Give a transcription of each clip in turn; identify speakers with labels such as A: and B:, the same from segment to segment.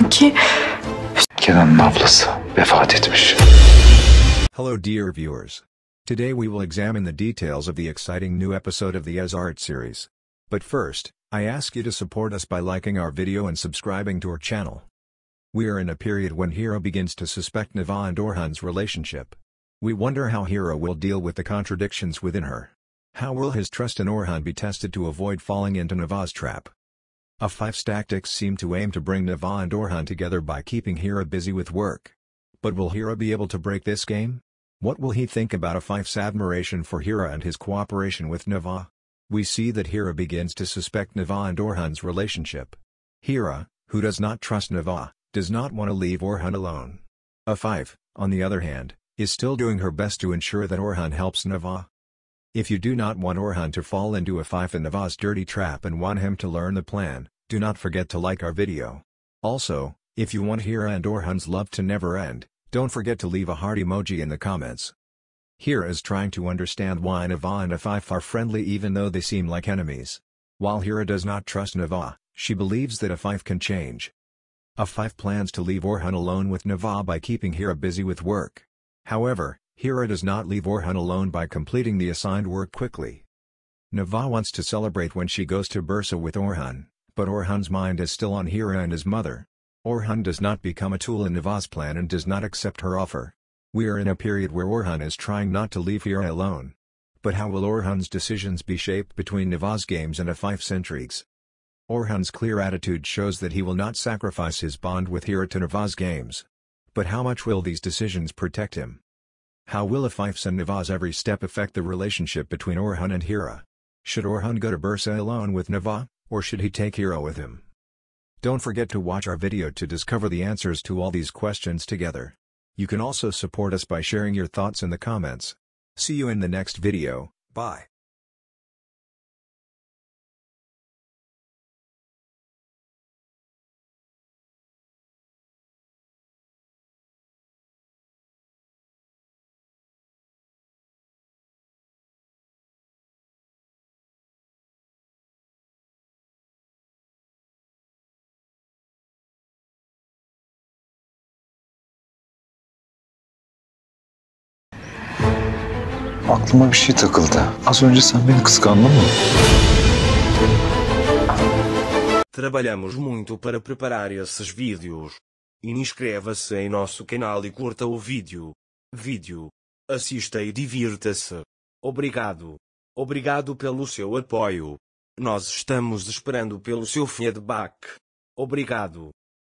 A: sanki... Kenan'ın ablası vefat etmiş. Hello dear viewers. Today we will examine the details of the exciting new episode of the Ez Art series. But first, I ask you to support us by liking our video and subscribing to our channel. We are in a period when Hero begins to suspect Neva and Orhan's relationship. We wonder how Hero will deal with the contradictions within her. How will his trust in Orhan be tested to avoid falling into Neva's trap? A 5 tactics seem to aim to bring Nava and Orhan together by keeping Hira busy with work. But will Hira be able to break this game? What will he think about a fife's admiration for Hira and his cooperation with Nava? We see that Hira begins to suspect Nava and Orhan's relationship. Hira, who does not trust Nava, does not want to leave Orhan alone. A five, on the other hand, is still doing her best to ensure that Orhan helps Nava. If you do not want Orhan to fall into a Fife and Navas dirty trap and want him to learn the plan, do not forget to like our video. Also, if you want Hira and Orhan's love to never end, don't forget to leave a heart emoji in the comments. Hira is trying to understand why Nava and Afif are friendly even though they seem like enemies. While Hira does not trust Nava, she believes that Afif can change. Afif plans to leave Orhan alone with Nava by keeping Hira busy with work. However, Hira does not leave Orhan alone by completing the assigned work quickly. Nava wants to celebrate when she goes to Bursa with Orhan, but Orhan's mind is still on Hira and his mother. Orhan does not become a tool in Nava's plan and does not accept her offer. We are in a period where Orhan is trying not to leave Hira alone. But how will Orhan's decisions be shaped between Nava's games and a fife's intrigues? Orhan's clear attitude shows that he will not sacrifice his bond with Hira to Nava's games. But how much will these decisions protect him? How will Afife's and Navas' every step affect the relationship between Orhun and Hira? Should Orhun go to Bursa alone with Nava, or should he take Hira with him? Don't forget to watch our video to discover the answers to all these questions together. You can also support us by sharing your thoughts in the comments. See you in the next video,
B: bye. Aklıma bir şey takıldı.
A: Az önce sen beni kıskandın mı?
B: Trabalhamos muito para preparar esses vídeos. Inscreva-se em nosso canal e curta o vídeo. Vídeo. Assista e divirta-se. Obrigado. Obrigado pelo seu apoio. Nós estamos esperando pelo seu feedback. Obrigado.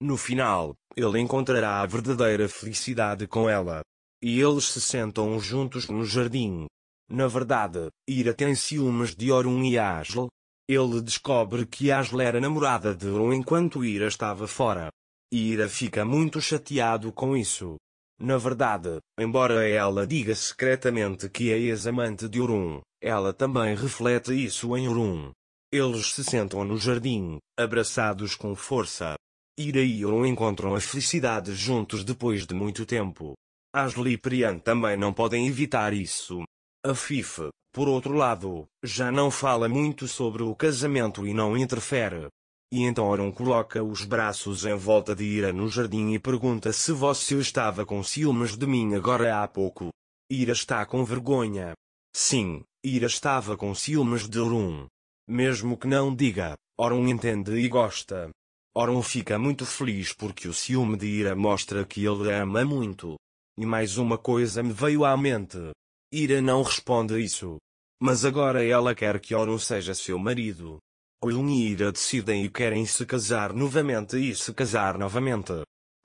B: No final, ele encontrará a verdadeira felicidade com ela. E eles se sentam juntos no jardim. Na verdade, Ira tem ciúmes de Orun e Asl. Ele descobre que Asl era namorada de Orun enquanto Ira estava fora. Ira fica muito chateado com isso. Na verdade, embora ela diga secretamente que é ex-amante de Orun, ela também reflete isso em Orun. Eles se sentam no jardim, abraçados com força. Irei Orun encontram a felicidade juntos depois de muito tempo. e Priyan também não podem evitar isso. A FIFA, por outro lado, já não fala muito sobre o casamento e não interfere. E então Oron coloca os braços em volta de Ira no jardim e pergunta se você estava com ciúmes de mim agora há pouco. Ira está com vergonha. Sim, Ira estava com ciúmes de Orun, Mesmo que não diga, Orun entende e gosta. Oron fica muito feliz porque o ciúme de Ira mostra que ele a ama muito. E mais uma coisa me veio à mente. Ira não responde isso. Mas agora ela quer que Oron seja seu marido. Olin e Ira decidem e querem se casar novamente e se casar novamente.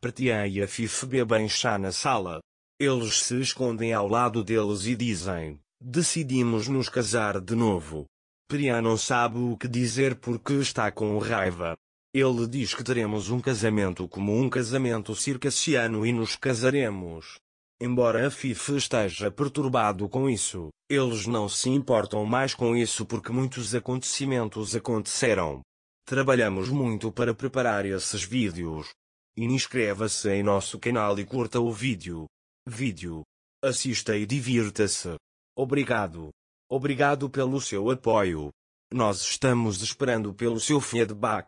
B: Pretia e a Fife bebem chá na sala. Eles se escondem ao lado deles e dizem, decidimos nos casar de novo. Priya não sabe o que dizer porque está com raiva. Ele diz que teremos um casamento como um casamento circassiano e nos casaremos. Embora a FIFA esteja perturbado com isso, eles não se importam mais com isso porque muitos acontecimentos aconteceram. Trabalhamos muito para preparar esses vídeos. Inscreva-se em nosso canal e curta o vídeo. Vídeo. Assista e divirta-se. Obrigado. Obrigado pelo seu apoio. Nós estamos esperando pelo seu feedback.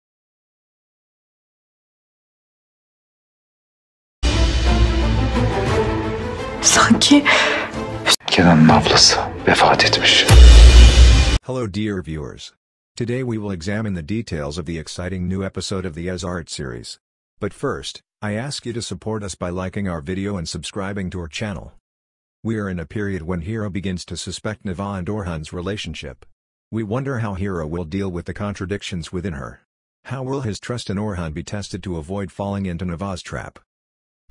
B: Kenan'ın
A: ablası vefat etmiş. Hello dear viewers. Today we will examine the details of the exciting new episode of the Ez Art series. But first, I ask you to support us by liking our video and subscribing to our channel. We are in a period when Hero begins to suspect Neva and Orhan's relationship. We wonder how Hero will deal with the contradictions within her. How will his trust in Orhan be tested to avoid falling into Neva's trap?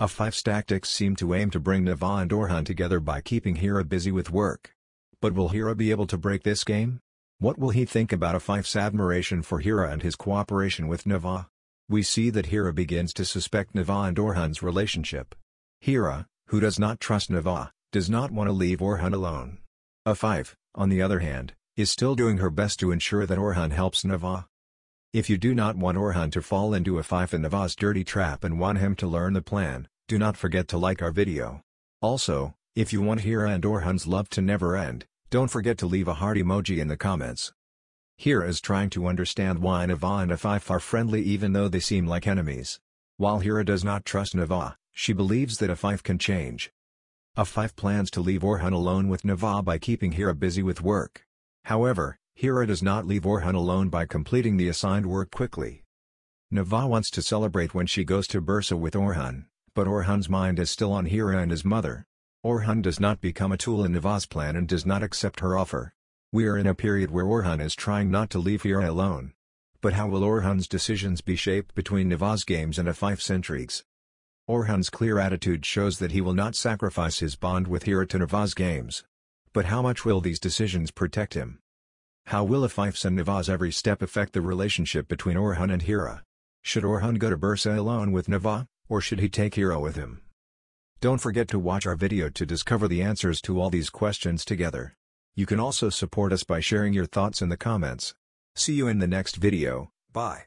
A: A five-stacked X seem to aim to bring Nava and Orhan together by keeping Hira busy with work. But will Hira be able to break this game? What will he think about a fife's admiration for Hira and his cooperation with Nava? We see that Hira begins to suspect Nava and Orhan's relationship. Hira, who does not trust Nava, does not want to leave Orhan alone. A five, on the other hand, is still doing her best to ensure that Orhan helps Nava. If you do not want Orhan to fall into a Fife and Navas dirty trap and want him to learn the plan, do not forget to like our video. Also, if you want Hira and Orhan's love to never end, don't forget to leave a heart emoji in the comments. Hira is trying to understand why Nava and Afif are friendly even though they seem like enemies. While Hira does not trust Nava, she believes that Afif can change. Afif plans to leave Orhan alone with Nava by keeping Hira busy with work. However, Hira does not leave Orhan alone by completing the assigned work quickly. Nava wants to celebrate when she goes to Bursa with Orhan, but Orhan's mind is still on Hira and his mother. Orhan does not become a tool in Nava's plan and does not accept her offer. We are in a period where Orhan is trying not to leave Hira alone. But how will Orhan's decisions be shaped between Nava's games and a fife's intrigues? Orhan's clear attitude shows that he will not sacrifice his bond with Hira to Navas games. But how much will these decisions protect him? How will Afif's and Navas' every step affect the relationship between Orhan and Hira? Should Orhan go to Bursa alone with Navas, or should he take Hira with him? Don't forget to watch our video to discover the answers to all these questions together. You can also support us by sharing your thoughts in the comments. See you in the next
B: video, bye.